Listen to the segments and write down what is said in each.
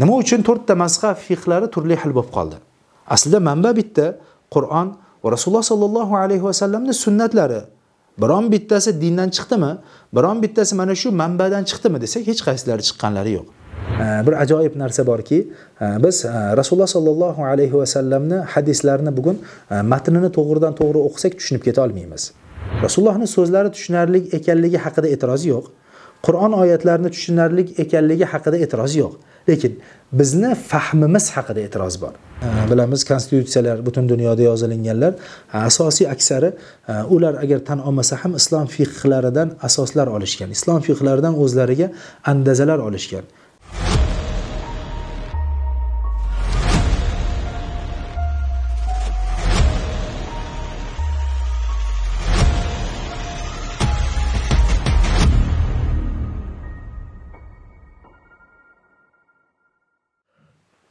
nima uchun to'rtta mazhab fiqlari turli xil bo'lib qoldi aslida manba bitta qur'on va rasululloh sollallohu alayhi vasallamni sunnatlari biron bittasi dindan chiqdimi biron bittasi mana shu manbadan chiqdimi desak hech qaysilari chiqqanlari yo'q bir ajoyib narsa borki e, biz e, rasululloh sollallohu alayhi vasallamni hadislarini bugun e, matnini to'g'ridan to'g'ri o'qisak tushunib keta olmaymiz rasulullohni so'zlari tushunarli ekanligi haqida e'tiroz yo'q qur'on oyatlarini tushunarli ekanligi haqida e'tiroz yo'q lekin bizni fahmimiz haqida e'tiroz bor bilamiz konstitutsiyalar butun dunyoda yozilinganlar asosiy aksari ular agar tan olmasa ham islom fiqhlaridan asoslar olishgan islom fiqhlaridan o'zlariga andazalar olishgan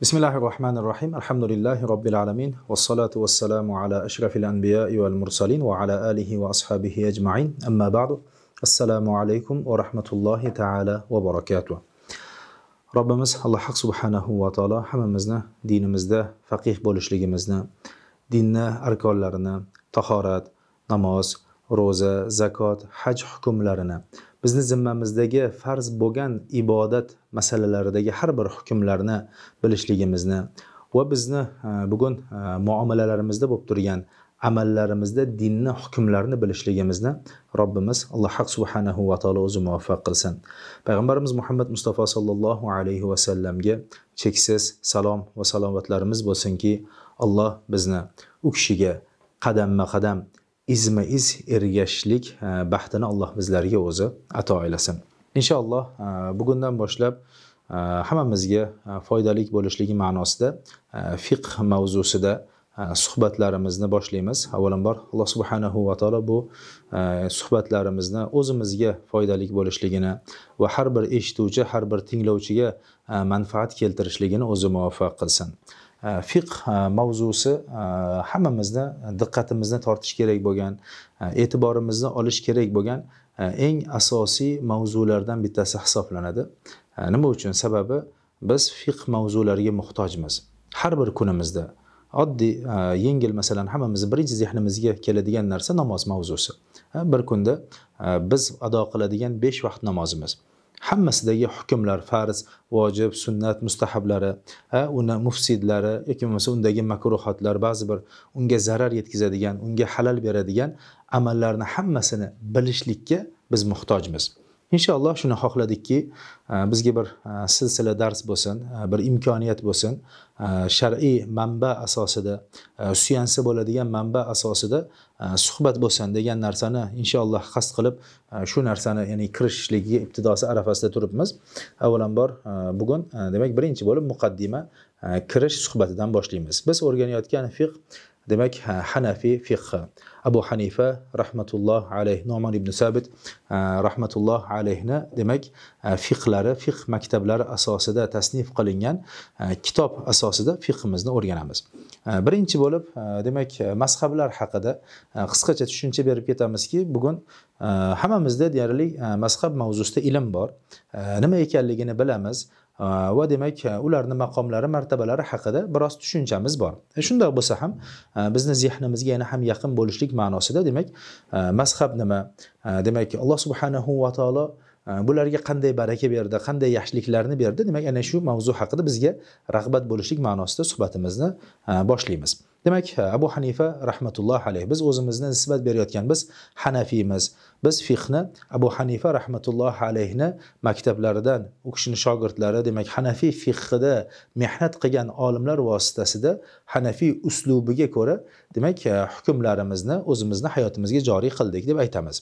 بسم الله الرحمن الرحيم الحمد لله رب العالمين والصلاة والسلام على أشرف الأنبياء والمرسلين وعلى آله وأصحابه أجمعين أما بعد السلام عليكم ورحمة الله تعالى وبركاته الله Rabbimiz مزنا دين subhanahu va بولش hammamizni مزنا ديننا أركان لرنا تخارات نماز روزة زكاة حج حكم لرنا bizni zimmamizdagi farz bo'lgan ibodat masalalaridagi har bir hukmlarni bilishligimizni va bizni e, bugun e, muomalalarimizda bo'lib turgan amallarimizda dinni hukmlarini bilishligimizni robbimiz alloh haq subhanahu va taolo o'zi muvaffaq qilsin payg'ambarimiz muhammad mustafa sollallohu alayhi vasallamga cheksiz salom va salovatlarimiz bo'lsinki alloh bizni u kishiga qadamma qadam izma iz ergashishlik baxtini alloh bizlarga o'zi ato aylasin inshaalloh bugundan boshlab hammamizga foydali bo'lishligi ma'nosida fiqh mavzusida suhbatlarimizni boshlaymiz avvalambor alloh subhanahu va taolo bu suhbatlarimizni o'zimizga foydali bo'lishligini va har bir eshituvchi har bir tinglovchiga manfaat keltirishligini o'zi muvaffaq qilsin fiqh э, mavzusi э, э, hammamizni diqqatimizni tortish kerak bo'lgan e'tiborimizni olish kerak bo'lgan eng asosiy mavzulardan bittasi hisoblanadi nima uchun sababi biz fiqh mavzulariga muhtojmiz har bir kunimizda oddiy e, yengil masalan hammamizni birinchi zehnimizga keladigan narsa namoz mavzusi bir kunda e, biz ado qiladigan besh vaqt namozimiz hammasidagi hukmlar farz vojib sunnat mustahablari uni mufsidlari yoki bo'lmasa undagi makruhotlar ba'zi bir unga zarar yetkazadigan unga halal beradigan amallarni hammasini bilishlikka biz muhtojmiz inshaalloh shuni xohladikki e, bizga bir e, silsila dars bo'lsin e, bir imkoniyat bo'lsin shar'iy manba asosida suyansa bo'ladigan manba asosida suhbat bo'lsin degan narsani inshaalloh qasd qilib shu narsani ya'ni kirishishligiga ibtidosi arafasida turibmiz avvalambor bugun demak birinchi bo'lib muqaddima kirish suhbatidan boshlaymiz biz o'rganayotgan fiqh demak hanafiy fiqhi abu hanifa rahmatulloh alayh nomon ibn sabit rahmatulloh alayhni demak fiqlari fiq maktablari asosida tasnif qilingan kitob asosida fiqimizni o'rganamiz birinchi bo'lib demak mazhablar haqida qisqacha tushuncha berib ketamizki bugun hammamizda deyarli mazhab mavzusida ilm bor nima ekanligini bilamiz va demak ularni maqomlari martabalari haqida biroz tushunchamiz bor shundoq bo'lsa ham bizni zehnimizga yana ham yaqin bo'lishlik ma'nosida demak mazhab nima demak alloh subhanahu va taolo bularga qanday baraka berdi qanday yaxshiliklarni berdi demak ana shu mavzu haqida bizga rag'bat bo'lishlik ma'nosida suhbatimizni boshlaymiz demak abu hanifa rahmatulloh alayh biz o'zimizni nisbat berayotgan biz hanafiymiz biz fihni abu hanifa rahmatulloh alayhni maktablaridan u kishini shogirdlari demak hanafiy fiqhida mehnat qilgan olimlar vositasida hanafiy uslubiga ko'ra demak hukmlarimizni o'zimizni hayotimizga joriy qildik deb aytamiz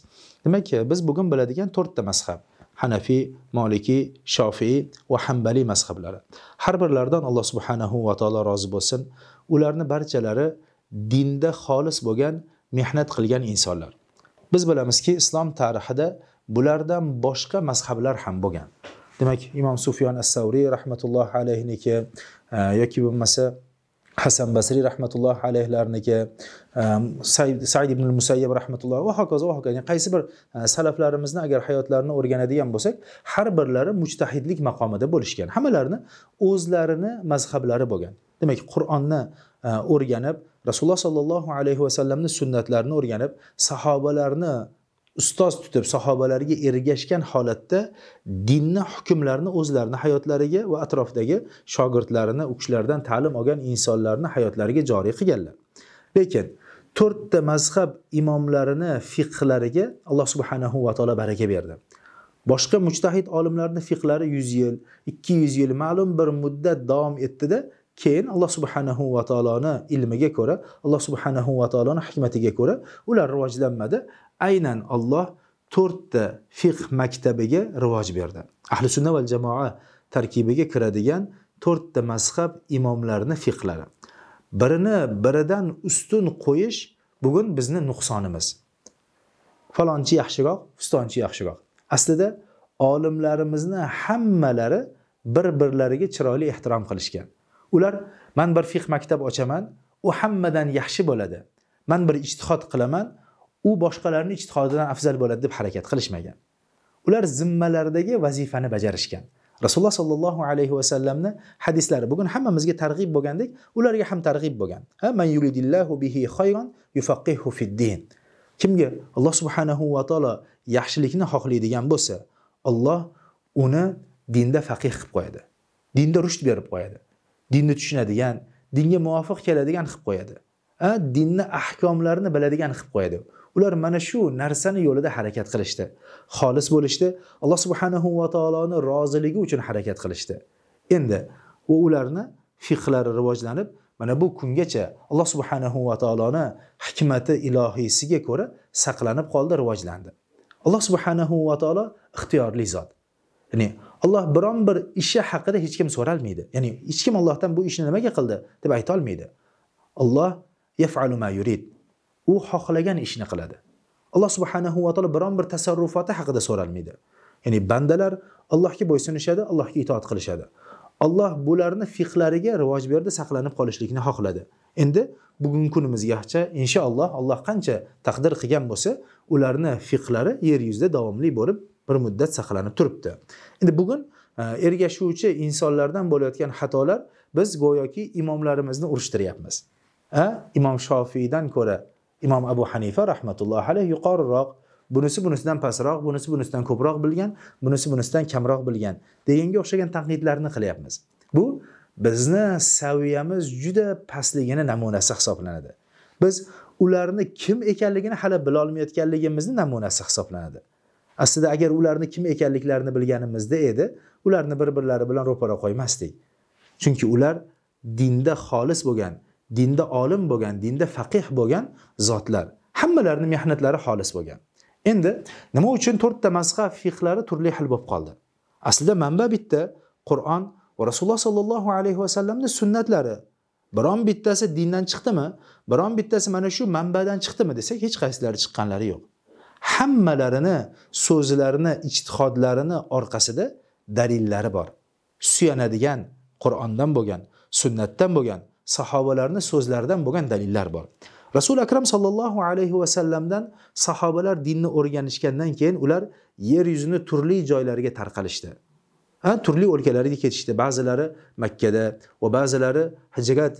demak biz bugun biladigan to'rtta mazhab hanafiy moliki shofiy va hambaliy mazhablari har birlaridan alloh subhanahu va taolo rozi bo'lsin ularni barchalari dinda xolis bo'lgan mehnat qilgan insonlar biz bilamizki islom tarixida bulardan boshqa mazhablar ham bo'lgan demak imom sufyon as rahmatullohi alayhiniki e, yoki bo'lmasa hasan basriy rahmatullohi alayhlarniki e, said ibn musayyab rahmatulloh va hokazo va hokazo qaysi bir e, salaflarimizni agar hayotlarini o'rganadigan bo'lsak har birlari mujtahidlik maqomida bo'lishgan hammalarini o'zlarini mazhablari bo'lgan demak qur'onni e, o'rganib rasululloh sollallohu alayhi vasallamni sunnatlarini o'rganib sahobalarni ustoz tutib sahobalarga ergashgan holatda dinni hukmlarini o'zlarini hayotlariga va atrofdagi shogirdlarini u kishilardan ta'lim olgan insonlarni hayotlariga joriy qilganlar lekin to'rtta mazhab imomlarini fiqlariga alloh subhanahu va taolo baraka berdi boshqa mujtahid olimlarni fiqlari yuz yil ikki yuz yil ma'lum bir muddat davom etdida keyin alloh subhanahu va taoloni ilmiga ko'ra alloh subhanahu va taoloni hikmatiga ko'ra ular rivojlanmadi aynan olloh to'rtta fiqh maktabiga rivoj berdi ahli sunna va jamoa tarkibiga kiradigan to'rtta mazhab imomlarini fiqlari birini biridan ustun qo'yish bugun bizni nuqsonimiz falonchi yaxshiroq fistonchi yaxshiroq aslida olimlarimizni hammalari bir birlariga chiroyli ehtirom qilishgan ular man bir fiq maktab ochaman u hammadan yaxshi bo'ladi man bir ijtihod qilaman u boshqalarni ijtihodidan afzal bo'ladi deb harakat qilishmagan ular zimmalaridagi vazifani bajarishgan rasululloh sollallohu alayhi vasallamni hadislari bugun hammamizga targ'ib bo'lgandek ularga ham targ'ib bo'lgan man bihi kimga alloh subhanahu va taolo yaxshilikni xohlaydigan bo'lsa olloh uni dinda faqih qilib qo'yadi dinda rusht berib qo'yadi dinni tushunadigan dinga muvofiq keladigan qilib qo'yadi dinni ahkomlarini biladigan qilib qo'yadi ular mana shu narsani yo'lida harakat qilishdi xolis bo'lishdi alloh subhanahu va taoloni roziligi uchun harakat qilishdi endi va ularni fiqlari rivojlanib mana bu kungacha alloh subhanahu va taoloni hikmati ilohiysiga ko'ra saqlanib qoldi rivojlandi alloh subhanahu va taolo ixtiyorli zot ya'ni alloh biron bir ishi haqida hech kim so'ralmaydi ya'ni hech kim ollohdan bu ishni nimaga qildi deb aytolmaydi alloh yafalu ma yurid u xohlagan ishni qiladi alloh subhanahu va taolo biron bir tasarrufoti haqida so'ralmaydi ya'ni bandalar allohga bo'ysunishadi allohga itoat qilishadi alloh bularni fiqlariga rivoj berdi saqlanib qolishlikni xohladi endi bugungi kunimizgacha inshaalloh alloh qancha taqdir qilgan bo'lsa ularni fiqlari yer yuzida davomli bo'lib bir muddat saqlanib turibdi endi bugun e, ergashuvchi insonlardan bo'layotgan xatolar biz go'yoki imomlarimizni urishtiryapmiz imom shofiydan ko'ra imom abu hanifa rahmatullohi alayhi yuqoriroq bunisi bunisidan pastroq bunisi bunisidan ko'proq bilgan bunisi bunisidan kamroq bilgan deganga o'xshagan tanqidlarni qilyapmiz bu bizni saviyamiz juda pastligini namunasi hisoblanadi biz ularni kim ekanligini hali bilolmayotganligimizni namunasi hisoblanadi aslida agar ularni kim ekanliklarini bilganimizda edi ularni bir birlari bilan ro'para qo'ymasdik chunki ular dinda xolis bo'lgan dinda olim bo'lgan dinda faqih bo'lgan zotlar hammalarini mehnatlari xolis bo'lgan endi nima uchun to'rtta mazhab fiqlari turli xil bo'lib qoldi aslida manba bitta qur'on va rasululloh sollallohu alayhi vasallamni sunnatlari biron bittasi dindan chiqdimi biron bittasi mana shu manbadan chiqdimi desak hech qaysilari chiqqanlari yo'q hammalarini so'zlarini ijtihodlarini orqasida dalillari bor suyanadigan qur'ondan bo'lgan sunnatdan bo'lgan sahobalarni so'zlaridan bo'lgan dalillar bor rasuli akram sollallohu alayhi vasallamdan sahobalar dinni o'rganishgandan keyin ular yer yuzini turli joylarga tarqalishdi ha turli o'lkalarga ketishdi ba'zilari makkada va ba'zilari hijrat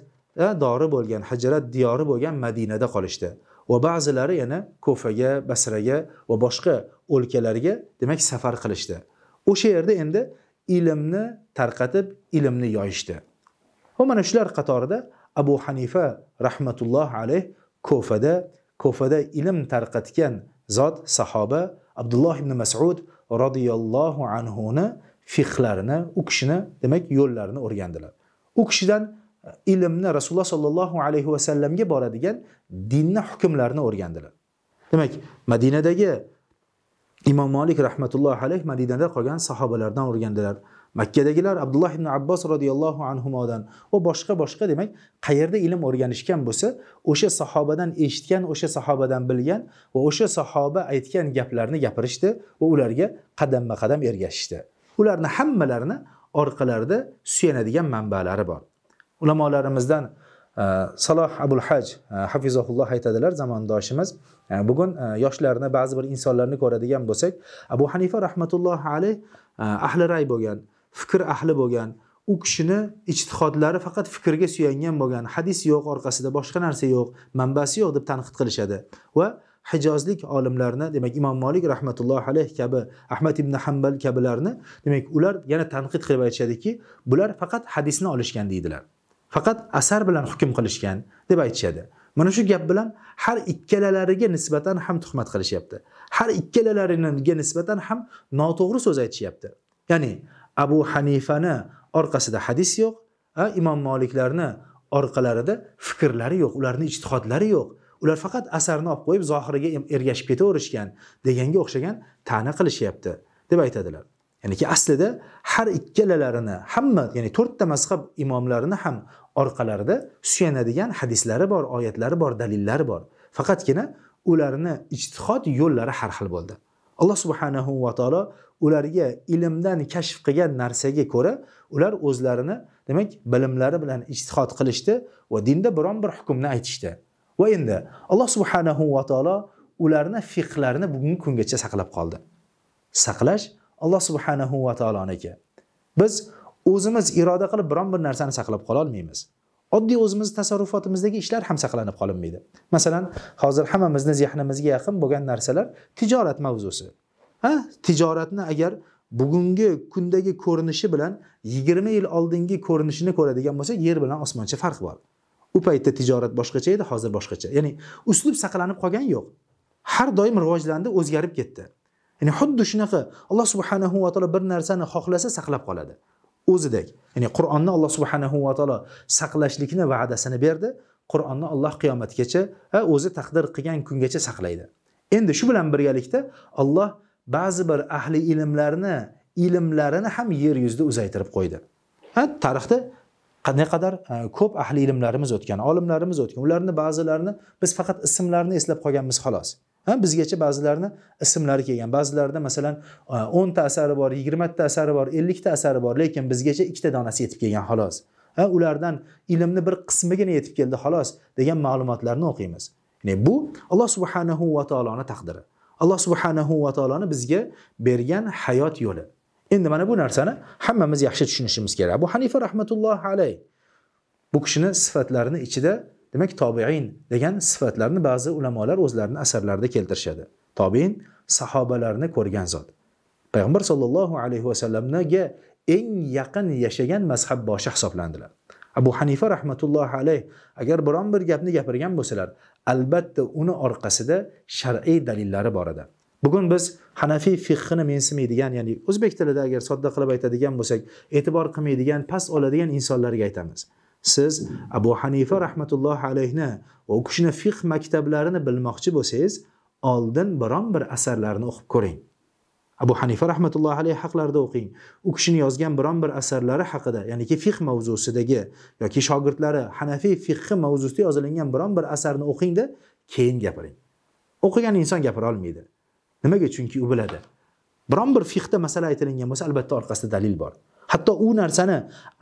dori bo'lgan hijrat diyori bo'lgan madinada qolishdi va ba'zilari yana ko'faga basraga va boshqa o'lkalarga demak safar qilishdi o'sha yerda endi ilmni tarqatib ilmni yoyishdi va mana shular qatorida abu hanifa rahmatulloh alayh ko'fada ko'fada ilm tarqatgan zot sahoba abdulloh ibn masud roziyallohu anhuni fihlarini u kishini demak yo'llarini o'rgandilar u kishidan ilmni rasululloh sollallohu alayhi vasallamga boradigan dinni hukmlarini o'rgandilar demak madinadagi imom molik rahmatullohi alayh madinada qolgan sahobalardan o'rgandilar makkadagilar abdulloh ibn abbos roziyallohu anhudan va boshqa boshqa demak qayerda ilm o'rganishgan bo'lsa o'sha sahobadan eshitgan o'sha sahobadan bilgan va o'sha sahoba aytgan gaplarni gapirishdi va ularga qadamma qadam ergashishdi ularni hammalarini orqalarida suyanadigan manbalari bor ulamolarimizdan e, saloh abul haj e, hafizahulloh aytadilar zamondoshimiz e, bugun yoshlarni ba'zi bir insonlarni ko'radigan bo'lsak abu hanifa rahmatullohi alayh ahli ray bo'lgan fikr ahli bo'lgan u kishini ijtihodlari faqat fikrga suyangan bo'lgan hadis yo'q orqasida boshqa narsa yo'q manbasi yo'q deb tanqid qilishadi va hijozlik olimlarni demak imom molik rahmatullohi alayh kabi ahmad ibn hambal kabilarni demak ular yana tanqid qilib aytishadiki bular faqat hadisni olishgan deydilar faqat asar bilan hukm qilishgan deb aytishadi mana shu gap bilan har ikkalalariga nisbatan ham tuhmat qilishyapti har ikkalalariga nisbatan ham noto'g'ri so'z aytishyapti ya'ni abu hanifani orqasida hadis yo'q imom moliklarni orqalarida fikrlari yo'q ularni ijtihodlari yo'q ular faqat asarni olib qo'yib zohiriga ergashib ketaverishgan deganga o'xshagan ta'na qilishyapti deb aytadilar ya'niki aslida har ikkalalarini hamma ya'ni to'rtta mazhab imomlarini ham orqalarida suyanadigan hadislari bor oyatlari bor dalillari bor faqatgina ularni ijtihod yo'llari har xil bo'ldi alloh subhanahu va taolo ularga ilmdan kashf qilgan narsaga ko'ra ular o'zlarini demak bilimlari bilan ijtihod qilishdi va dinda biron bir hukmni aytishdi va endi alloh subhanahu va taolo ularni fiqlarini bugungi kungacha saqlab qoldi saqlash alloh subhanahu va taoloniki biz o'zimiz iroda qilib biron bir narsani saqlab qololmaymiz oddiy o'zimizni tasarrufotimizdagi ishlar ham saqlanib qolinmaydi masalan hozir hammamizni zehnimizga yaqin bo'lgan narsalar tijorat mavzusi ha tijoratni agar bugungi kundagi ko'rinishi bilan yigirma yil oldingi ko'rinishini ko'radigan bo'lsak yer bilan osmoncha farq bor u paytda tijorat boshqacha edi hozir boshqacha ya'ni uslub saqlanib qolgani yo'q har doim rivojlandi o'zgarib ketdi ya'ni xuddi shunaqa alloh subhanahu va taolo bir narsani xohlasa saqlab qoladi o'zidek ya'ni qur'onni alloh subhanahu va taolo saqlashlikni va'dasini berdi qur'onni alloh qiyomatgacha va o'zi taqdir qilgan kungacha saqlaydi endi shu bilan birgalikda alloh ba'zi bir ahli ilmlarni ilmlarini ham yer yuzida uzaytirib qo'ydi ha tarixda qanaqadar ko'p ahli ilmlarimiz o'tgan olimlarimiz o'tgan ularni ba'zilarini biz faqat ismlarini eslab qolganmiz xolos ha bizgacha ba'zilarini ismlari kelgan ba'zilarida masalan e, o'nta asari bor yigirmata asari bor ellikta asari bor lekin bizgacha ikkita donasi yetib kelgan xolos ha ulardan ilmni bir qismigina yetib keldi xolos degan ma'lumotlarni o'qiymiz ya'ni bu alloh subhanahu va taoloni taqdiri alloh subhanahu va taoloni bizga bergan hayot yo'li endi mana bu narsani hammamiz yaxshi tushunishimiz kerak bu hanifa rahmatullohi alayh bu kishini sifatlarini ichida demak tobiin degan sifatlarni ba'zi ulamolar o'zlarini asarlarida keltirishadi tobiin sahobalarni ko'rgan zot payg'ambar sollallohu alayhi vasallamga eng yaqin yashagan mazhab boshi hisoblandilar abu hanifa rahmatullohi alayh agar biron bir gapni gapirgan bo'lsalar albatta uni orqasida shar'iy dalillari bor edi bugun biz hanafiy fiqhini mensimaydigan ya'ni o'zbek tilida agar sodda qilib aytadigan bo'lsak e'tibor qilmaydigan past oladigan insonlarga aytamiz siz abu hanifa rahmatullohi alayhni va u kishini fiq maktablarini bilmoqchi bo'lsangiz oldin biron bir asarlarini o'qib ko'ring abu hanifa rahmatullohi alayhi haqlarida o'qing u kishini yozgan biron bir asarlari haqida ya'niki fiq mavzusidagi yoki shogirdlari hanafiy fiqhi mavzusida yozilingan biron bir asarni o'qingda keyin gapiring o'qigan inson gapira olmaydi nimaga chunki u biladi biron bir fiqda masala aytilingan bo'lsa albatta orqasida dalil bor hatto u narsani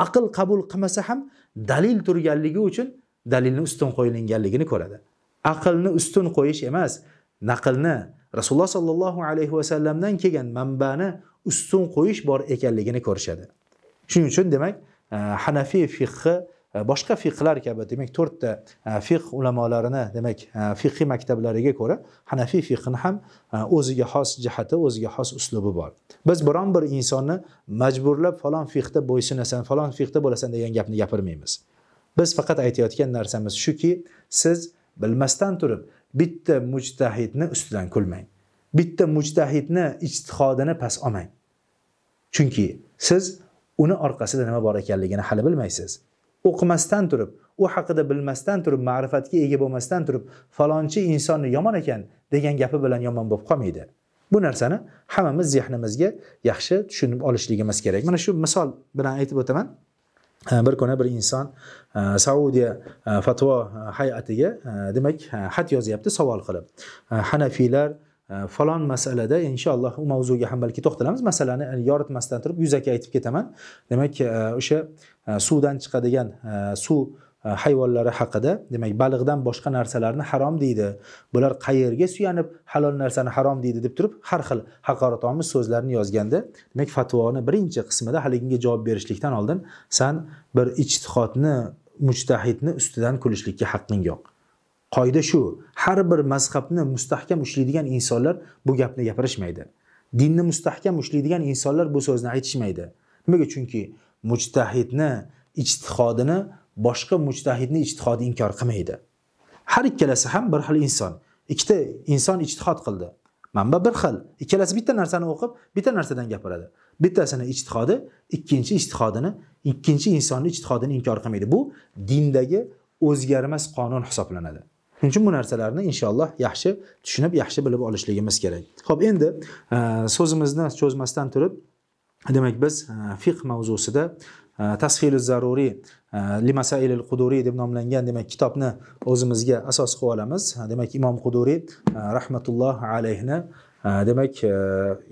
aql qabul qilmasa ham dalil turganligi uchun dalilni ustun qo'yilganligini ko'radi aqlni ustun qo'yish emas naqlni rasululloh sollallohu alayhi vasallamdan kelgan manbani ustun qo'yish bor ekanligini ko'rishadi shuning uchun demak e, hanafiy fiqhi E, boshqa fiqlar kabi demak to'rtta e, fiq ulamolarini demak e, fiqiy maktablariga ko'ra hanafiy fiqni ham o'ziga xos jihati o'ziga xos uslubi bor biz biron bir insonni majburlab falon fiqda bo'ysunasan falon fiqda bo'lasan degan gapni gapirmaymiz biz faqat aytayotgan narsamiz shuki siz bilmasdan turib bitta mujtahidni ustidan kulmang bitta mujtahidni ijtihodini past olmang chunki siz uni orqasida nima bor ekanligini hali bilmaysiz o'qimasdan turib u haqida bilmasdan turib ma'rifatga ega bo'lmasdan turib falonchi insonni yomon ekan degan gapi bilan yomon bo'lib qolmaydi bu narsani hammamiz zehnimizga yaxshi tushunib olishligimiz kerak mana shu misol bilan aytib o'taman bir kuni bir inson e, saudiya e, fatvo e, hay'atiga demak xat yozyapti savol qilib hanafiylar Э, falon masalada inshaalloh u mavzuga ham balki to'xtalamiz masalani e, yoritmasdan turib yuzaki aytib ketaman demak e, o'sha e, suvdan chiqadigan suv hayvonlari haqida demak baliqdan boshqa narsalarni harom deydi bular qayerga suyanib halol narsani harom deydi deb turib har xil haqoratomiz so'zlarni yozganda demak fatvoni birinchi qismida haliginga javob berishlikdan oldin san bir ijtihodni mujtahidni ustidan kulishlikka haqqing yo'q qoida shu har bir mazhabni mustahkam ushlaydigan insonlar bu gapni gapirishmaydi dinni mustahkam ushlaydigan insonlar bu so'zni aytishmaydi nimaga chunki mujtahidni ijtihodini boshqa mujtahidni ijtihodi inkor qilmaydi har ikkalasi ham bir xil inson ikkita inson ijtihod qildi manba bir xil ikkalasi bitta narsani o'qib bitta narsadan gapiradi bittasini ijtihodi ikkinchi ijtihodini ikkinchi insonni ijtihodini inkor qilmaydi bu dindagi o'zgarmas qonun hisoblanadi shuning uchun bu narsalarni inshaalloh yaxshi tushunib yaxshi bilib olishligimiz kerak ho'p endi e, so'zimizni cho'zmasdan turib demak biz e, fiq mavzusida e, tashili zaruriy limasail quduriy deb nomlangan demak kitobni o'zimizga asos qilib olamiz demak imom quduriy rahmatulloh alayhni demak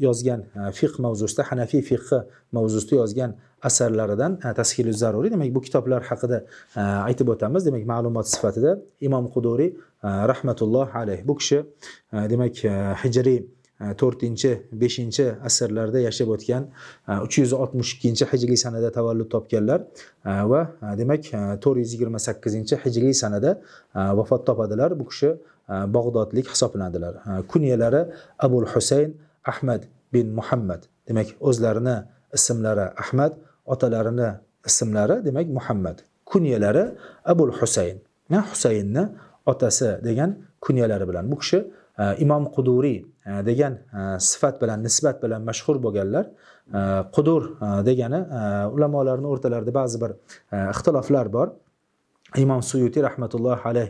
yozgan fiq mavzusida hanafiy fiqi mavzusida yozgan asarlaridan tashkili zaruriy demak bu kitoblar haqida aytib o'tamiz demak ma'lumot sifatida imom quduriy rahmatulloh alayh bu kishi demak hijriy to'rtinchi beshinchi asrlarda yashab o'tgan uch yuz oltmish ikkinchi hijriy sanada tavallud topganlar va demak to'rt yuz yigirma sakkizinchi hijriy sanada vafot topadilar bu kishi bag'dodlik hisoblanadilar kunyalari abul husayn ahmad bin muhammad demak o'zlarini ismlari ahmad otalarini ismlari demak muhammad kunyalari abul husayn husaynni otasi degan kunyalari bilan bu kishi e, imom quduriy e, degan e, sifat bilan nisbat bilan mashhur bo'lganlar qudur degani ulamolarni o'rtalarida ba'zi bir ixtiloflar bor imom suyuti rahmatullohi alayh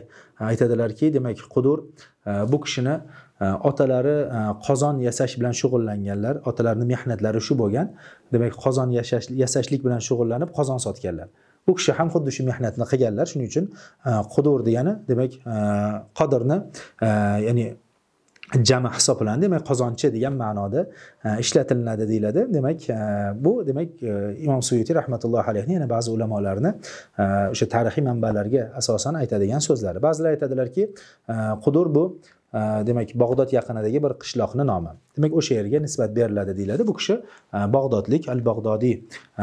aytadilarki demak qudur bu kishini otalari e, qozon yasash bilan shug'ullanganlar otalarini mehnatlari shu bo'lgan demak qozon yasash yasashlik bilan shug'ullanib qozon sotganlar u kishi ham xuddi shu mehnatni qilganlar shuning uchun e, qudur degani demak e, qodirni ya'ni jami hisoblanadi demak qozonchi degan ma'noda ishlatilinadi deyiladi demak bu demak imom suyuti rahmatullohi alayhi yana ba'zi ulamolarni o'sha tarixiy manbalarga asosan aytadigan so'zlari ba'zilar aytadilarki qudur bu demak bog'dod yaqinidagi bir qishloqni nomi demak o'sha yerga nisbat beriladi deyiladi bu kishi e, bog'dodlik al bog'dodiy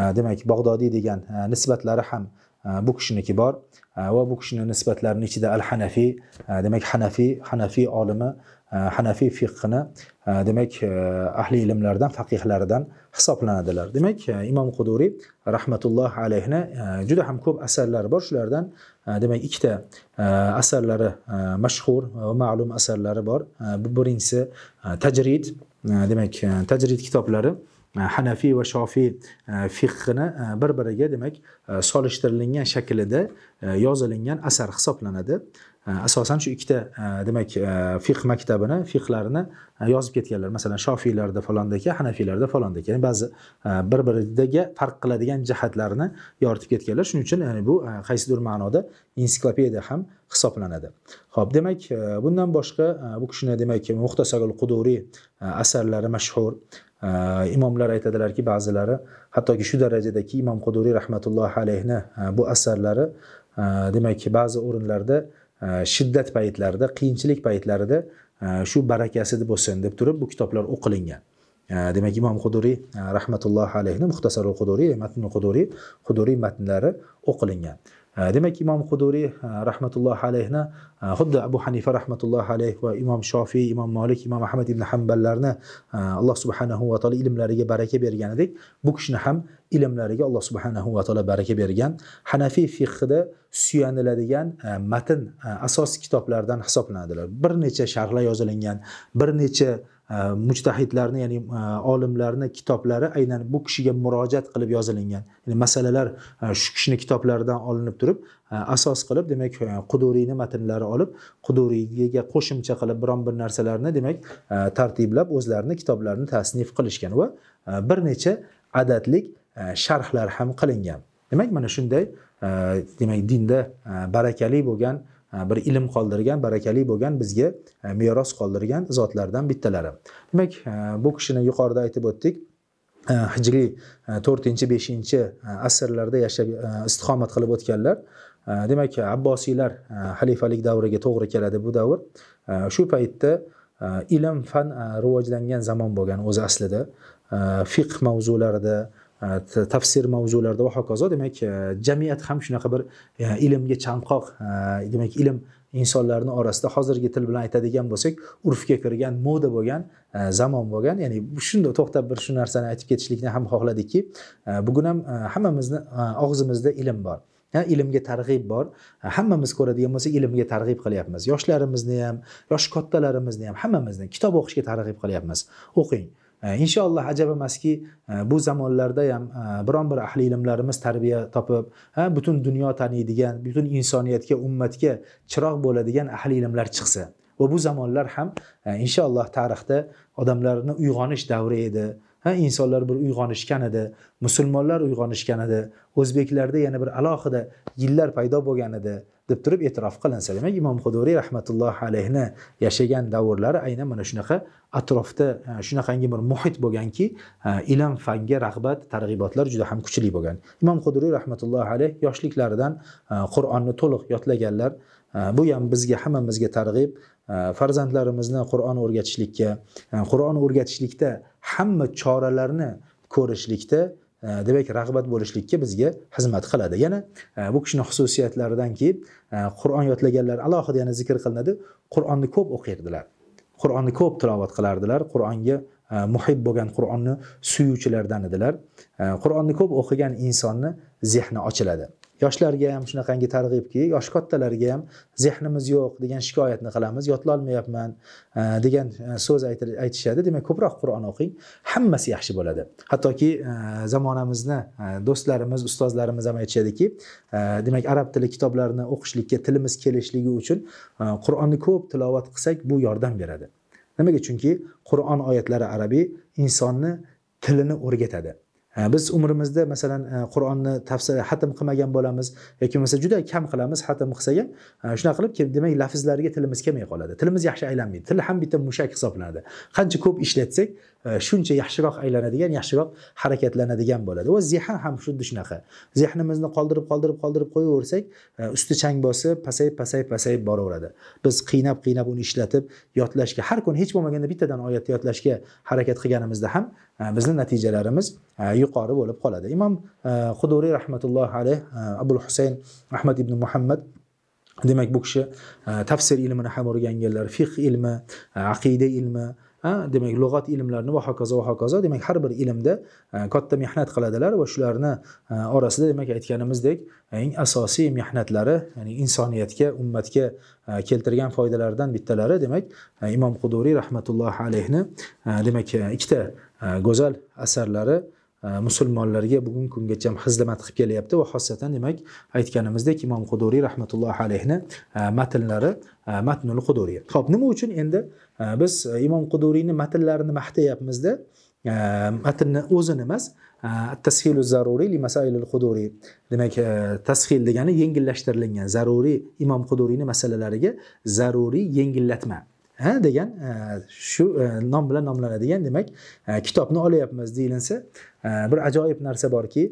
e, demak bog'dodiy degan e, nisbatlari ham bu kishiniki bor va bu kishini nisbatlarini ichida al hanafiy e, demak hanafiy hanafiy olimi e, hanafiy fiqhini e, demak ahli ilmlardan faqihlaridan hisoblanadilar demak imom quduriy rahmatulloh alayhni juda ham ko'p asarlari bor shulardan demak ikkita asarlari mashhur va ma'lum asarlari bor birinchisi tajrid demak tajrid kitoblari hanafiy va shofiy e, fiqhini e, bir biriga demak e, solishtirilgan shaklida yozilingan asar hisoblanadi asosan shu ikkita demak fiqh maktabini fiqlarini yozib ketganlar masalan shofiylarda falondaki hanafiylarda falondaki ya'ni ba'zi bir biridaga farq qiladigan jihatlarni yoritib ketganlar shuning uchun yani bu qaysidir ma'noda ensiklopediya ham hisoblanadi ho'p demak bundan boshqa bu kishini demak muxtasarul quduriy asarlari mashhur imomlar aytadilarki ba'zilari hattoki shu darajadaki imom qudriy rahmatullohi alayhni e, bu asarlari e, demak ba'zi o'rinlarda e, shiddat paytlarida qiyinchilik paytlarida shu barakasi bo'lsin deb turib bu kitoblar o'qilingan demak imom huduriy rahmatullohi alayhni muxtasarul quduriy matnul quduriy quduriy matnlari o'qilingan Э, demak imom huduriy э, rahmatullohi alayhni э, xuddi abu hanifa rahmatullohi alayh va imom shofiy imom molik imom ahmad ibn hamballarni alloh subhanahu va taolo ilmlariga baraka berganidek bu kishini ham ilmlariga alloh subhanahu va taolo baraka bergan hanafiy fiqhida suyaniladigan e, matn e, asosiy kitoblardan hisoblanadilar bir necha sharhlar yozilingan bir necha Э, mujtahidlarni ya'ni e, olimlarni kitoblari aynan bu kishiga murojaat qilib yozilingan ya'ni masalalar e, shu kishini kitoblaridan olinib turib e, asos qilib demak quduriyni matnlari olib quduriyga qo'shimcha qilib biron bir narsalarni demak tartiblab o'zlarini kitoblarini tasnif qilishgan va bir necha adadlik sharhlar ham qilingan demak mana shunday demak dinda barakali bo'lgan bir ilm qoldirgan barakali bo'lgan bizga e, meros qoldirgan zotlardan bittalari demak e, bu kishini yuqorida aytib o'tdik e, hijriy to'rtinchi beshinchi asrlarda yashab istiqomat qilib o'tganlar demak abbosiylar xalifalik davriga to'g'ri keladi bu davr shu paytda ilm fan rivojlangan zamon bo'lgan o'zi aslida fiqh mavzularida Э, tafsir mavzularda va hokazo demak э, jamiyat ham shunaqa bir э, ilmga chanqoq demak ilm insonlarni orasida hozirgi til bilan aytadigan bo'lsak urfga kirgan moda bo'lgan e, zamon bo'lgan ya'ni shunda to'xtab bir shu narsani aytib ketishlikni ham xohladikki e, bugun ham e, hammamizni og'zimizda ilm bor ilmga targ'ib bor hammamiz ko'radigan bo'lsak ilmga targ'ib qilyapmiz yoshlarimizni ham yosh kattalarimizni ham hammamizni kitob o'qishga targ'ib qilyapmiz o'qing E, inshaalloh ajab emaski e, bu zamonlarda ham e, biron bir ahli ilmlarimiz tarbiya topib butun dunyo taniydigan butun insoniyatga ummatga chiroq bo'ladigan ahli ilmlar chiqsa va bu zamonlar ham inshaalloh tarixda odamlarni uyg'onish davri edi ha insonlar bir uyg'onishgan edi musulmonlar uyg'onishgan edi o'zbeklarda yana bir alohida yillar paydo bo'lgan edi deb turib e'tirof qilinsa demak imom huduriy rahmatullohi alayhni yashagan davrlari aynan mana shunaqa atrofda shunaqangi bir muhit bo'lganki ilm fanga rag'bat targ'ibotlar juda ham kuchli bo'lgan imom huduriy rahmatullohi alayh yoshliklaridan qur'onni to'liq yodlaganlar bu ham bizga hammamizga targ'ib farzandlarimizni qur'on o'rgatishlikka qur'on o'rgatishlikda hamma choralarni ko'rishlikda e, demak rag'bat bo'lishlikka bizga xizmat qiladi yana e, bu kishini xususiyatlaridan keyin e, qur'on yodlaganlar alohida yana zikr qilinadi qur'onni ko'p o'qirdilar qur'onni ko'p tilovat qilardilar qur'onga muhib bo'lgan qur'onni suyuvchilardan edilar qur'onni ko'p o'qigan insonni zehni ochiladi yoshlarga ham shunaqangi targ'ibki yoshi kattalarga ham zehnimiz yo'q degan shikoyatni qilamiz yodlolmayapman e, degan e, so'z aytishadi demak ko'proq qur'on o'qing hammasi yaxshi bo'ladi hattoki e, zamonamizni do'stlarimiz ustozlarimiz ham aytishadiki demak arab tili kitoblarini o'qishlikka tilimiz kelishligi uchun qur'onni ko'p tilovat qilsak bu yordam beradi nimaga chunki qur'on oyatlari arabiy insonni tilini o'rgatadi biz umrimizda masalan e, qur'onni tafsir hatm qilmagan bo'lamiz yoki bo'lmasa juda kam qilamiz hatm qilsak ham e, shunaqa qilib demak lafzlarga tilimiz kelmay qoladi tilimiz yaxshi aylanmaydi til ham bitta mushak hisoblanadi qancha ko'p ishlatsak E, shuncha yaxshiroq aylanadigan yaxshiroq harakatlanadigan bo'ladi va zehn ham xuddi shunaqa zehnimizni qoldirib qoldirib qoldirib qo'yaversak e, usti chang bosib pasayib pasayib pasayib boraveradi biz qiynab qiynab uni ishlatib yodlashga har kuni hech bo'lmaganda bittadan oyatni yodlashga harakat qilganimizda ham e, bizni natijalarimiz yuqori bo'lib qoladi imom huduriy rahmatullohi alayh abul husayn ahmad ibn muhammad demak bu kishi tafsir ilmini ham o'rganganlar fiq ilmi aqida ilmi demak lug'at ilmlarini va hokazo va hokazo demak har bir ilmda e, katta mehnat qiladilar va shularni e, orasida demak aytganimizdek eng asosiy mehnatlari ya'ni insoniyatga ummatga e, keltirgan foydalaridan bittalari demak imom quduriy rahmatullohi alayhni demak ikkita go'zal asarlari musulmonlarga bugungi kungacha xizmat qilib kelyapti va xosatan demak aytganimizdek imom quduriy rahmatullohi alayhni matnlari matnul quduriy ho'p nima uchun endi biz imom quduriyni matnlarini maqtayapmizda matnni o'zini emas tashilu zaruriy li masailil quduriy demak tashil degani yengillashtirilgan zaruriy imom quduriyni masalalariga zaruriy yengillatma ha degan shu nom bilan nomlanadigan demak kitobni olyapmiz deyilinsa bir ajoyib narsa borki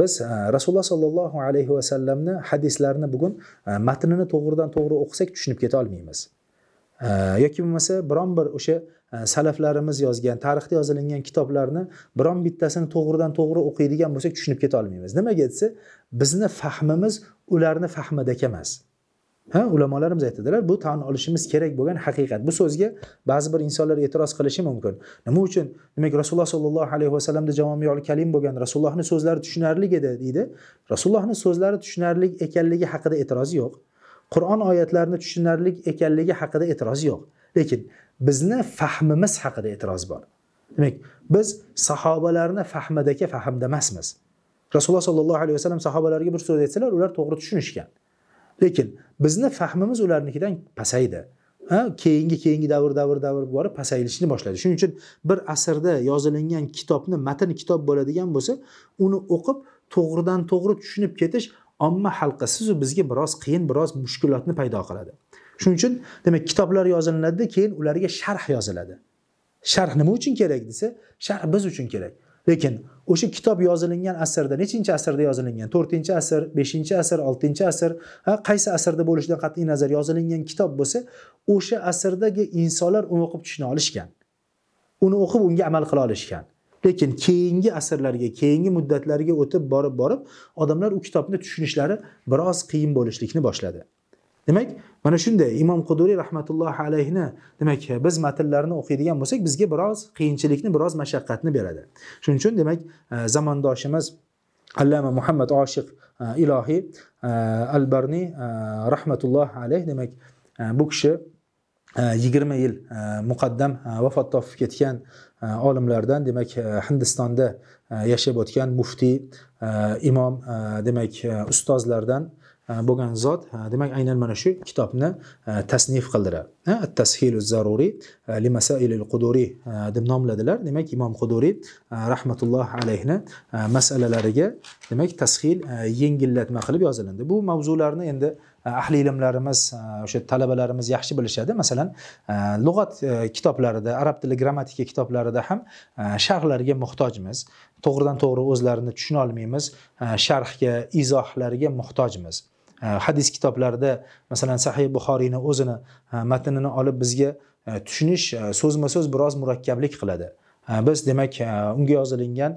biz rasululloh sollallohu alayhi vasallamni hadislarini bugun matnini to'g'ridan to'g'ri o'qisak tushunib keta olmaymiz yoki bo'lmasa biron bir o'sha salaflarimiz yozgan tarixda yozilingan kitoblarni biron bittasini to'g'ridan to'g'ri o'qiydigan bo'lsak tushunib keta olmaymiz nimaga desa bizni fahmimiz ularni fahmidek emas ha ulamolarimiz aytadilar bu tan olishimiz kerak bo'lgan haqiqat bu so'zga ba'zi bir insonlar e'tiroz qilishi mumkin nima uchun demak rasululloh sollallohu alayhi vasallamda javomiul kalim bo'lgan rasulullohni so'zlari tushunarli edi deydi rasulullohni so'zlari tushunarli ekanligi haqida e'tiroz yo'q qur'on oyatlarini tushunarli ekanligi haqida e'tiroz yo'q lekin bizni fahmimiz haqida e'tiroz bor demak biz sahobalarni fahmidagi fahmda emasmiz rasululloh sollallohu alayhi vasallam sahobalarga bir so'z aytsalar ular to'g'ri tushunishgan lekin bizni fahmimiz ularnikidan pasaydi keyingi keyingi davr davr davr borib pasayilishni boshlaydi shuning uchun bir asrda yozilingan kitobni matn kitob bo'ladigan bo'lsa uni o'qib to'g'ridan to'g'ri tushunib ketish omma sizu bizga biroz qiyin biroz mushkulotni paydo qiladi shuning uchun demak kitoblar yoziladida keyin ularga sharh yoziladi sharh nima uchun kerak desa sharh biz uchun kerak lekin o'sha kitob yozilingan asrda nechinchi asrda yozilingan to'rtinchi asr beshinchi asr oltinchi asr ha qaysi asrda bo'lishidan qat'iy nazar yozilingan kitob bo'lsa o'sha asrdagi insonlar uni o'qib tushuna olishgan uni o'qib unga amal qila olishgan lekin keyingi asrlarga keyingi muddatlarga o'tib borib borib odamlar u kitobni tushunishlari biroz qiyin bo'lishlikni boshladi demak mana shunday imom quduriy rahmatullohi alayhni demak biz matnlarni o'qiydigan bo'lsak bizga biroz qiyinchilikni biroz mashaqqatni beradi shuning uchun demak e, zamondoshimiz allama muhammad oshiq e, ilohiy e, albarniy rahmatullohi alayh demak bu kishi yigirma yil muqaddam vafot topib ketgan olimlardan demak hindistonda yashab o'tgan muftiy imom demak ustozlardan bo'lgan zot demak aynan mana shu kitobni tasnif qildilar tashilu zaruriy li masailil quduriy deb nomladilar demak imom quduriy rahmatulloh alayhni masalalariga demak tashil yengillatma qilib yozilindi bu mavzularni endi ahli ilmlarimiz o'sha talabalarimiz yaxshi bilishadi masalan lug'at kitoblarida arab tili grammatika kitoblarida ham sharhlarga muhtojmiz to'g'ridan to'g'ri o'zlarini tushuna olmaymiz sharhga izohlarga muhtojmiz E, hadis kitoblarida masalan sahih buxoriyni o'zini e, matnini olib bizga e, tushunish so'zma so'z biroz murakkablik qiladi biz demak unga yozilingan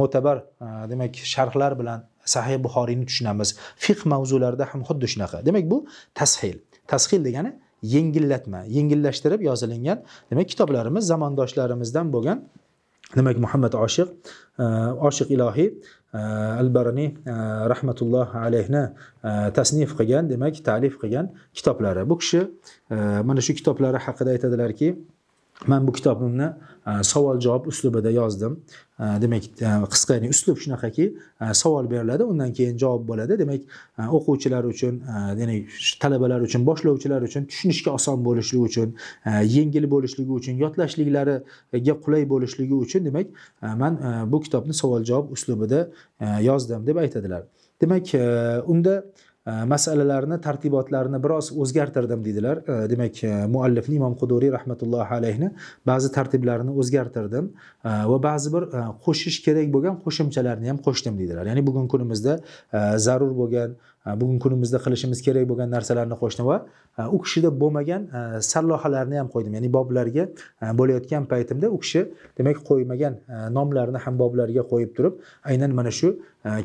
mo'tabar demak sharhlar bilan sahih buxoriyni tushunamiz fiq mavzularida ham xuddi shunaqa demak bu tashil tashil degani yengillatma yengillashtirib yozilingan demak kitoblarimiz zamondoshlarimizdan bo'lgan demak muhammad oshiq oshiq ilohiy albarniy eh, rahmatulloh alayhni eh, tasnif qilgan demak ta'lif qilgan kitoblari bu kishi eh, mana shu kitoblari haqida aytadilarki man bu kitobimni e, savol javob uslubida yozdim e, demak e, qisqa ya'ni uslub shunaqaki savol beriladi undan keyin javob bo'ladi demak o'quvchilar uchun ya'ni talabalar uchun boshlovchilar uchun tushunishga oson bo'lishligi uchun yengil bo'lishligi uchun yodlashliklariga qulay bo'lishligi uchun demak man bu kitobni savol javob uslubida yozdim deb aytadilar demak unda Э, masalalarni tartibotlarini biroz o'zgartirdim deydilar э, demak э, muallifni imom quduriy rahmatullohi alayhni ba'zi tartiblarini o'zgartirdim va ba'zi bir qo'shish kerak bo'lgan qo'shimchalarni ham qo'shdim deydilar ya'ni bugungi kunimizda zarur bo'lgan bugungi kunimizda qilishimiz kerak bo'lgan narsalarni qo'shdim va e, u kishida bo'lmagan e, sallohalarni ham qo'ydim ya'ni boblarga e, bo'layotgan paytimda u kishi demak qo'ymagan nomlarni ham boblarga qo'yib turib aynan mana shu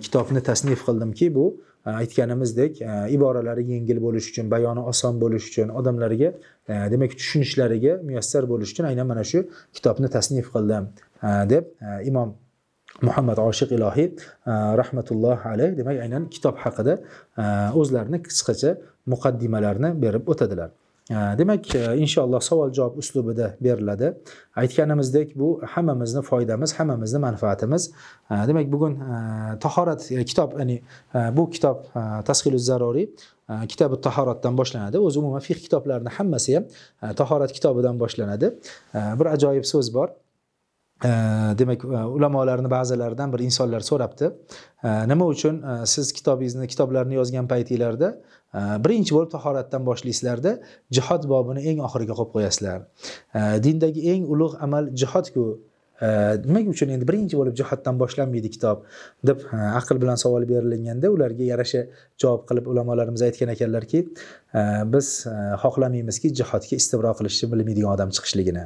kitobni tasnif qildimki bu aytganimizdek e, iboralari yengil bo'lishi uchun bayoni oson bo'lishi uchun odamlarga e, demak tushunishlariga muyassar bo'lishi uchun aynan mana shu kitobni tasnif qildim e, deb imom muhammad oshiq ilohiy rahmatulloh alayh demak aynan kitob haqida o'zlarini qisqacha muqaddimalarni berib o'tadilar demak e, inshaalloh savol javob uslubida beriladi aytganimizdek bu hammamizni foydamiz hammamizni manfaatimiz demak bugun e, tahorat e, kitob ya'ni bu kitob tashilu zaruriy kitobi tahoratdan boshlanadi o'zi umuman fiq kitoblarini hammasi ham tahorat kitobidan boshlanadi bir ajoyib so'z bor demak ulamolarni ba'zilaridan bir insonlar so'rabdi nima uchun siz kitobingizni kitoblarni yozgan paytinglarda birinchi bo'lib tahoratdan boshlaysizlarda jihod bobini eng oxiriga qo'yib qo'yasizlar dindagi eng ulug' amal jihodku nimaga uchun endi birinchi bo'lib jihoddan boshlanmaydi kitob deb e, aql bilan savol berilganda ularga yarasha javob qilib ulamolarimiz aytgan ekanlarki e, biz e, xohlamaymizki jihodga istibro qilishni bilmaydigan odam chiqishligini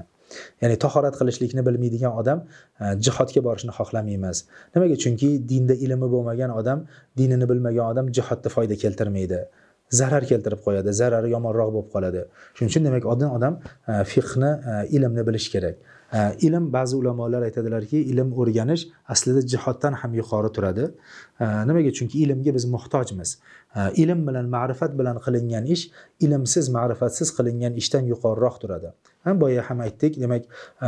ya'ni tahorat qilishlikni bilmaydigan odam jihodga borishni xohlamaymiz nimaga chunki dinda ilmi bo'lmagan odam dinini bilmagan odam jihodda foyda keltirmaydi zarar keltirib qo'yadi zarari yomonroq bo'lib qoladi shuning uchun demak oddiy odam e, fiqhni e, ilmni bilishi kerak Э, ilm ba'zi ulamolar aytadilarki ilm o'rganish aslida jihoddan ham yuqori turadi э, nimaga chunki ilmga biz muhtojmiz э, ilm bilan ma'rifat bilan qilingan ish ilmsiz ma'rifatsiz qilingan ishdan yuqoriroq turadi boya ham aytdik demak e,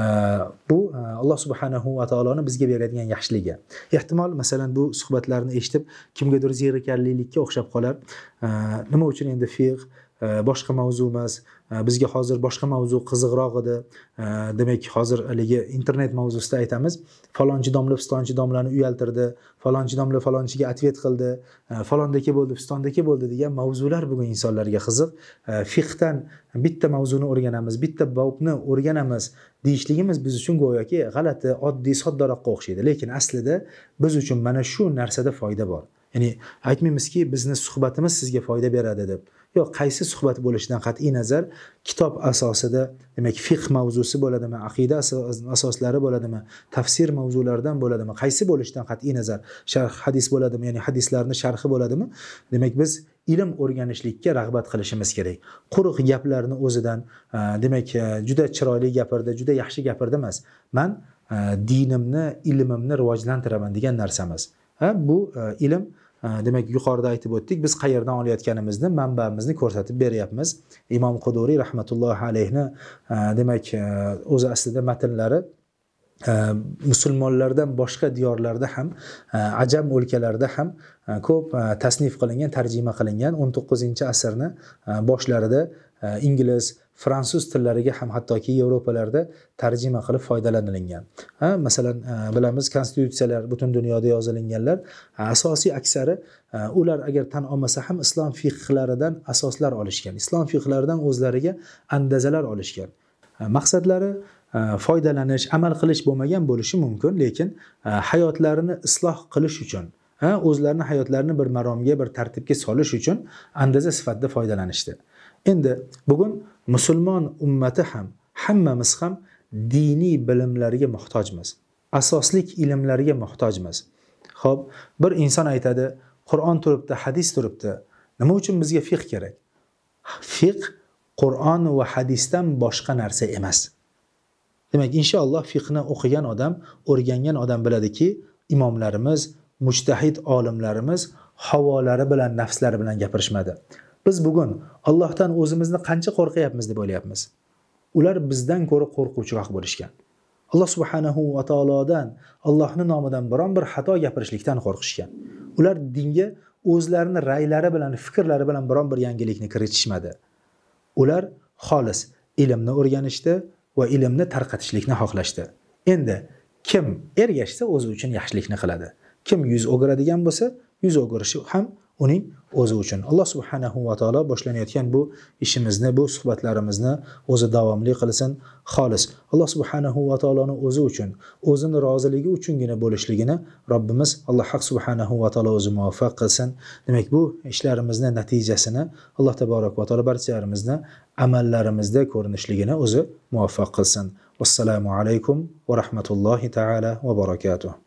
bu e, alloh subhanahu va taoloni bizga beradigan yaxshiligi ehtimol masalan bu suhbatlarni eshitib kimgadir zerikarlilikka o'xshab qolar e, nima uchun endi fiq boshqa mavzu emas Э, bizga hozir boshqa mavzu qiziqroq edi э, demak hozir haligi internet mavzusida aytamiz falonchi domla pistonchi domlani uyaltirdi falonchi domla falonchiga ответ qildi э, falondaki bo'ldi pistondaki bo'ldi degan mavzular bugun insonlarga qiziq fiqdan bitta mavzuni o'rganamiz bitta bobni o'rganamiz deyishligimiz biz uchun go'yoki g'alati oddiy soddaroqqa o'xshaydi lekin aslida biz uchun mana shu narsada foyda bor ya'ni aytmaymizki bizni suhbatimiz sizga foyda beradi deb yo qaysi suhbat bo'lishidan qat'iy nazar kitob asosida demak fiq mavzusi bo'ladimi aqida asoslari bo'ladimi tafsir mavzularidan bo'ladimi qaysi bo'lishidan qat'iy nazar sharh hadis bo'ladimi ya'ni hadislarni sharhi bo'ladimi demak biz ilm o'rganishlikka rag'bat qilishimiz kerak quruq gaplarni o'zidan e, demak e, juda chiroyli gapirdi juda yaxshi gapirdi emas man e, dinimni ilmimni rivojlantiraman degan narsa emas bu ilm demak yuqorida aytib o'tdik biz qayerdan olayotganimizni manbamizni ko'rsatib beryapmiz imom quduriy rahmatullohi alayhni e, demak e, o'zi aslida matnlari e, musulmonlardan boshqa diyorlarda ham ajam o'lkalarida ham ko'p tasnif qilingan tarjima qilingan o'n to'qqizinchi asrni boshlarida ingliz fransuz tillariga ham hattoki yevropalarda tarjima qilib foydalanilgan ha masalan e, bilamiz konstitutsiyalar butun dunyoda yozilinganlar e, asosiy aksari e, ular agar tan olmasa ham islom fiqhlaridan asoslar olishgan islom fiqhlaridan o'zlariga andazalar olishgan maqsadlari foydalanish amal qilish bo'lmagan bo'lishi mumkin lekin hayotlarini isloh qilish uchun o'zlarini hayotlarini bir maromga bir tartibga solish uchun andaza sifatida foydalanishdi endi bugun musulmon ummati ham hammamiz ham diniy bilimlarga muhtojmiz asoslik ilmlarga muhtojmiz ho'p bir inson aytadi qur'on turibdi hadis turibdi nima uchun bizga fiq kerak fiq qur'on va hadisdan boshqa narsa emas demak inshaalloh fiqni o'qigan odam o'rgangan odam biladiki imomlarimiz mujtahid olimlarimiz havolari bilan nafslari bilan gapirishmadi biz bugun allohdan o'zimizni qancha qo'rqyapmiz deb o'ylayapmiz ular bizdan ko'ra qo'rquvchiroq bo'lishgan alloh subhanahu va taolodan allohni nomidan biron bir xato gapirishlikdan qo'rqishgan ular dinga o'zlarini raylari bilan fikrlari bilan biron bir yangilikni kiritishmadi ular xolis ilmni o'rganishdi va ilmni tarqatishlikni xohlashdi endi kim ergashsa o'zi uchun yaxshilikni qiladi kim yuz o'giradigan bo'lsa yuz o'girishi ham uning o'zi uchun alloh subhanahu va taolo boshlanayotgan bu ishimizni bu suhbatlarimizni o'zi davomli qilsin xolis alloh subhanahu va taoloni o'zi uchun o'zini roziligi uchungina bo'lishligini robbimiz alloh haq subhanahu va taolo o'zi muvaffaq qilsin demak bu ishlarimizni natijasini alloh taborak va taolo barchalarimizni amallarimizda ko'rinishligini o'zi muvaffaq qilsin assalomu alaykum va rahmatullohi taala va barakatuh